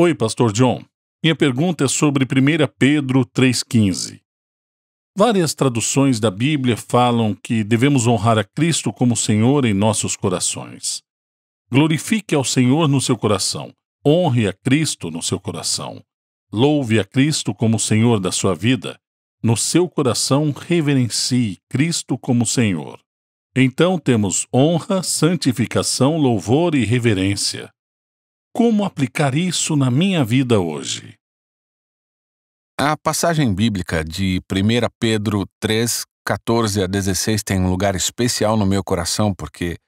Oi, Pastor John. Minha pergunta é sobre 1 Pedro 3,15. Várias traduções da Bíblia falam que devemos honrar a Cristo como Senhor em nossos corações. Glorifique ao Senhor no seu coração, honre a Cristo no seu coração, louve a Cristo como Senhor da sua vida, no seu coração reverencie Cristo como Senhor. Então temos honra, santificação, louvor e reverência como aplicar isso na minha vida hoje. A passagem bíblica de 1 Pedro 3, 14 a 16 tem um lugar especial no meu coração porque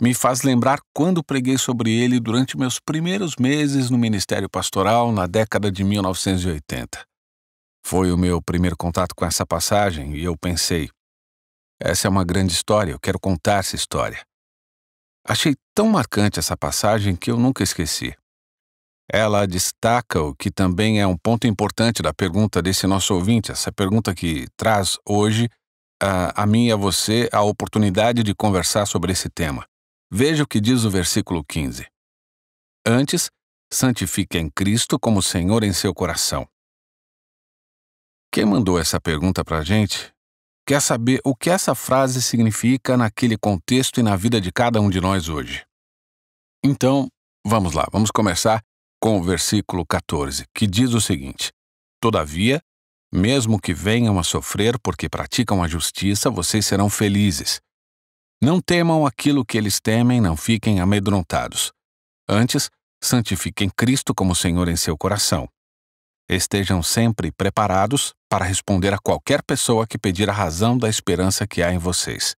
me faz lembrar quando preguei sobre ele durante meus primeiros meses no ministério pastoral na década de 1980. Foi o meu primeiro contato com essa passagem e eu pensei: essa é uma grande história, eu quero contar essa história. Achei tão marcante essa passagem que eu nunca esqueci. Ela destaca o que também é um ponto importante da pergunta desse nosso ouvinte, essa pergunta que traz hoje a, a mim e a você a oportunidade de conversar sobre esse tema. Veja o que diz o versículo 15. Antes, santifique em Cristo como Senhor em seu coração. Quem mandou essa pergunta para a gente quer saber o que essa frase significa naquele contexto e na vida de cada um de nós hoje. Então, vamos lá, vamos começar com o versículo 14, que diz o seguinte: Todavia, mesmo que venham a sofrer porque praticam a justiça, vocês serão felizes. Não temam aquilo que eles temem, não fiquem amedrontados. Antes, santifiquem Cristo como Senhor em seu coração. Estejam sempre preparados para responder a qualquer pessoa que pedir a razão da esperança que há em vocês.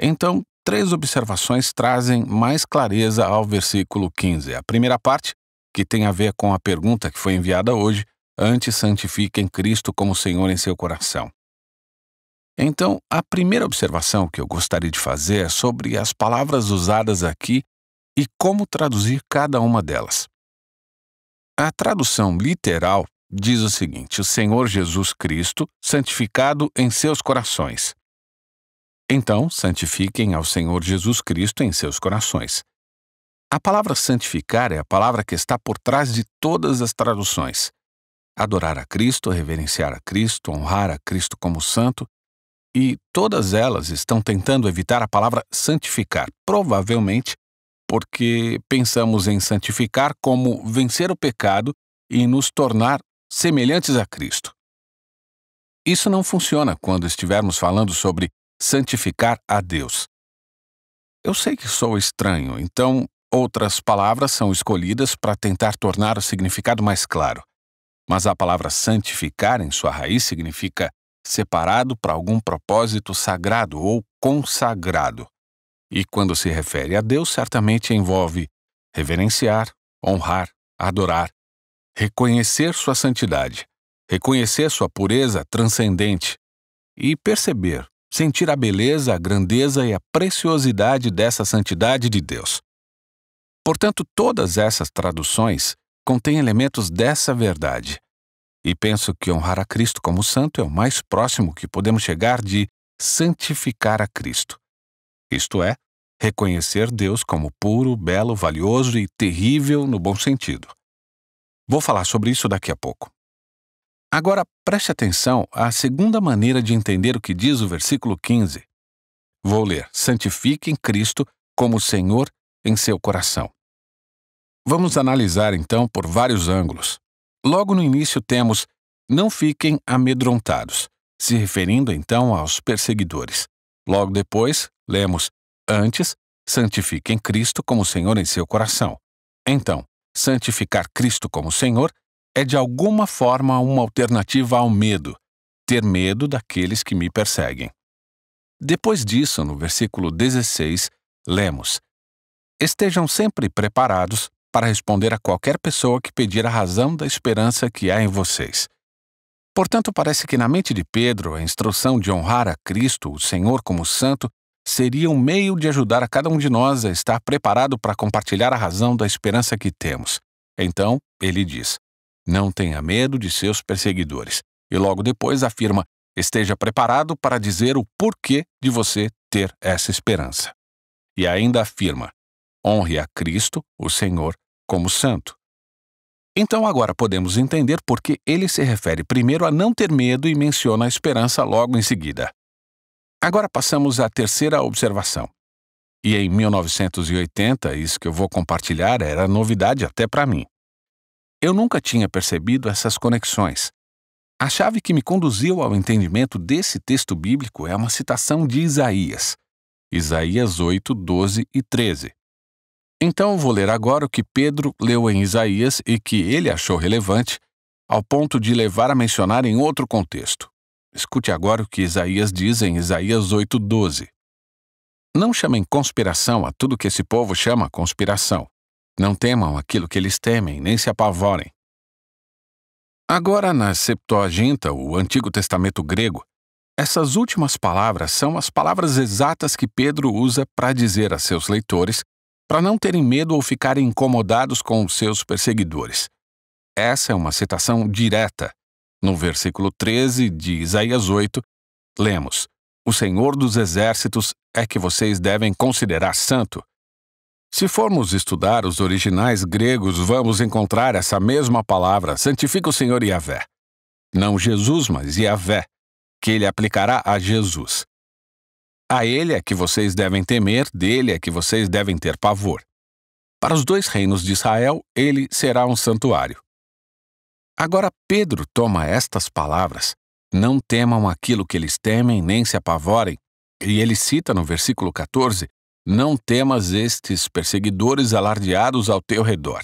Então, três observações trazem mais clareza ao versículo 15. A primeira parte, que tem a ver com a pergunta que foi enviada hoje, antes santifiquem Cristo como Senhor em seu coração. Então, a primeira observação que eu gostaria de fazer é sobre as palavras usadas aqui e como traduzir cada uma delas. A tradução literal diz o seguinte: O Senhor Jesus Cristo, santificado em seus corações. Então, santifiquem ao Senhor Jesus Cristo em seus corações. A palavra santificar é a palavra que está por trás de todas as traduções. Adorar a Cristo, reverenciar a Cristo, honrar a Cristo como santo, e todas elas estão tentando evitar a palavra santificar, provavelmente porque pensamos em santificar como vencer o pecado e nos tornar semelhantes a Cristo. Isso não funciona quando estivermos falando sobre santificar a Deus. Eu sei que sou estranho, então outras palavras são escolhidas para tentar tornar o significado mais claro. Mas a palavra santificar, em sua raiz, significa separado para algum propósito sagrado ou consagrado. E quando se refere a Deus, certamente envolve reverenciar, honrar, adorar, reconhecer sua santidade, reconhecer sua pureza transcendente e perceber, sentir a beleza, a grandeza e a preciosidade dessa santidade de Deus. Portanto, todas essas traduções contêm elementos dessa verdade. E penso que honrar a Cristo como santo é o mais próximo que podemos chegar de santificar a Cristo. Isto é, reconhecer Deus como puro, belo, valioso e terrível no bom sentido. Vou falar sobre isso daqui a pouco. Agora preste atenção à segunda maneira de entender o que diz o versículo 15. Vou ler: Santifiquem Cristo como Senhor em seu coração. Vamos analisar então por vários ângulos. Logo no início temos: Não fiquem amedrontados, se referindo então aos perseguidores. Logo depois, lemos: Antes, santifiquem Cristo como Senhor em seu coração. Então, santificar Cristo como Senhor é de alguma forma uma alternativa ao medo, ter medo daqueles que me perseguem. Depois disso, no versículo 16, lemos: Estejam sempre preparados para responder a qualquer pessoa que pedir a razão da esperança que há em vocês. Portanto, parece que na mente de Pedro, a instrução de honrar a Cristo, o Senhor, como santo, seria um meio de ajudar a cada um de nós a estar preparado para compartilhar a razão da esperança que temos. Então, ele diz: Não tenha medo de seus perseguidores. E logo depois afirma: Esteja preparado para dizer o porquê de você ter essa esperança. E ainda afirma: Honre a Cristo, o Senhor, como santo. Então agora podemos entender por que ele se refere primeiro a não ter medo e menciona a esperança logo em seguida. Agora passamos à terceira observação. E em 1980, isso que eu vou compartilhar era novidade até para mim. Eu nunca tinha percebido essas conexões. A chave que me conduziu ao entendimento desse texto bíblico é uma citação de Isaías, Isaías 8, 12 e 13. Então vou ler agora o que Pedro leu em Isaías e que ele achou relevante, ao ponto de levar a mencionar em outro contexto. Escute agora o que Isaías diz em Isaías 8,12. Não chamem conspiração a tudo que esse povo chama conspiração. Não temam aquilo que eles temem, nem se apavorem. Agora, na Septuaginta, o Antigo Testamento grego, essas últimas palavras são as palavras exatas que Pedro usa para dizer a seus leitores para não terem medo ou ficarem incomodados com os seus perseguidores. Essa é uma citação direta no versículo 13 de Isaías 8, lemos: O Senhor dos Exércitos é que vocês devem considerar santo. Se formos estudar os originais gregos, vamos encontrar essa mesma palavra: santifica o Senhor Yahvé. Não Jesus, mas Yahvé, que ele aplicará a Jesus. A ele é que vocês devem temer, dele é que vocês devem ter pavor. Para os dois reinos de Israel, ele será um santuário. Agora Pedro toma estas palavras: Não temam aquilo que eles temem, nem se apavorem. E ele cita no versículo 14: Não temas estes perseguidores alardeados ao teu redor.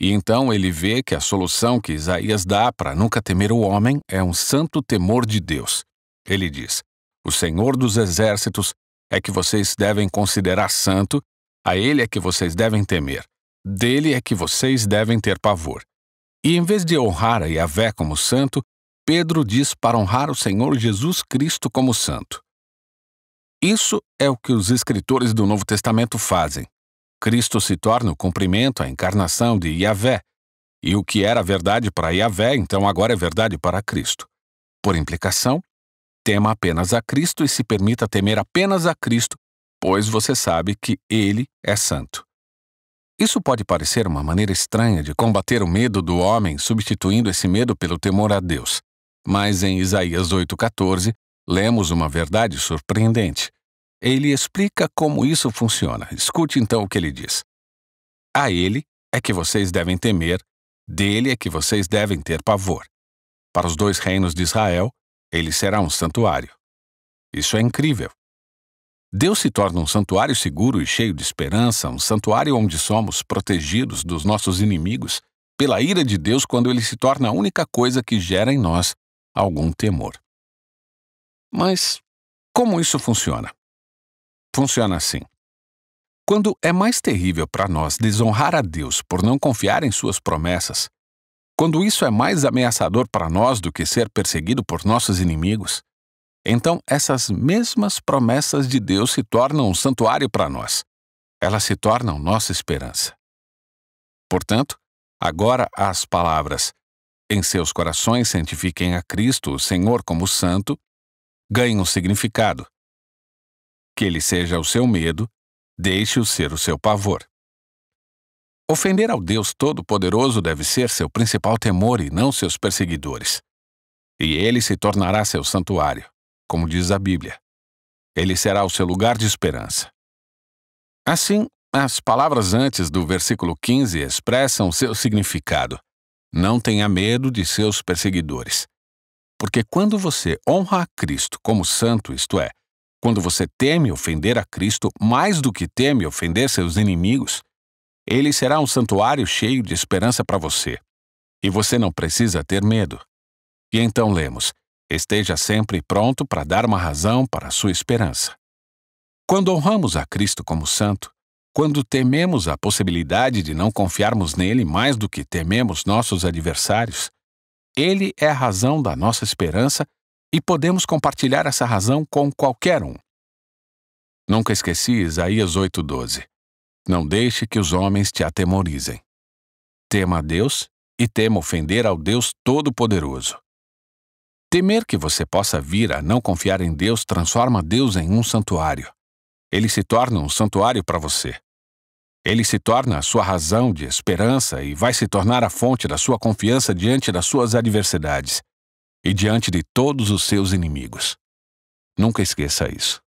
E então ele vê que a solução que Isaías dá para nunca temer o homem é um santo temor de Deus. Ele diz: O Senhor dos Exércitos é que vocês devem considerar santo, a ele é que vocês devem temer, dele é que vocês devem ter pavor. E em vez de honrar a Yahvé como santo, Pedro diz para honrar o Senhor Jesus Cristo como santo. Isso é o que os escritores do Novo Testamento fazem. Cristo se torna o cumprimento, a encarnação de Yahvé. E o que era verdade para Yahvé, então agora é verdade para Cristo. Por implicação, tema apenas a Cristo e se permita temer apenas a Cristo, pois você sabe que Ele é santo. Isso pode parecer uma maneira estranha de combater o medo do homem, substituindo esse medo pelo temor a Deus. Mas em Isaías 8,14, lemos uma verdade surpreendente. Ele explica como isso funciona. Escute então o que ele diz. A ele é que vocês devem temer, dele é que vocês devem ter pavor. Para os dois reinos de Israel, ele será um santuário. Isso é incrível. Deus se torna um santuário seguro e cheio de esperança, um santuário onde somos protegidos dos nossos inimigos pela ira de Deus quando ele se torna a única coisa que gera em nós algum temor. Mas como isso funciona? Funciona assim. Quando é mais terrível para nós desonrar a Deus por não confiar em suas promessas, quando isso é mais ameaçador para nós do que ser perseguido por nossos inimigos, então essas mesmas promessas de Deus se tornam um santuário para nós. Elas se tornam nossa esperança. Portanto, agora as palavras em seus corações santifiquem a Cristo, o Senhor, como santo, ganham significado. Que ele seja o seu medo, deixe-o ser o seu pavor. Ofender ao Deus Todo-Poderoso deve ser seu principal temor e não seus perseguidores. E ele se tornará seu santuário como diz a Bíblia. Ele será o seu lugar de esperança. Assim, as palavras antes do versículo 15 expressam seu significado. Não tenha medo de seus perseguidores. Porque quando você honra a Cristo como santo, isto é, quando você teme ofender a Cristo mais do que teme ofender seus inimigos, ele será um santuário cheio de esperança para você. E você não precisa ter medo. E então lemos: Esteja sempre pronto para dar uma razão para a sua esperança. Quando honramos a Cristo como santo, quando tememos a possibilidade de não confiarmos nele mais do que tememos nossos adversários, ele é a razão da nossa esperança e podemos compartilhar essa razão com qualquer um. Nunca esqueci Isaías 8,12. Não deixe que os homens te atemorizem. Tema a Deus e tema ofender ao Deus Todo-Poderoso. Temer que você possa vir a não confiar em Deus transforma Deus em um santuário. Ele se torna um santuário para você. Ele se torna a sua razão de esperança e vai se tornar a fonte da sua confiança diante das suas adversidades e diante de todos os seus inimigos. Nunca esqueça isso.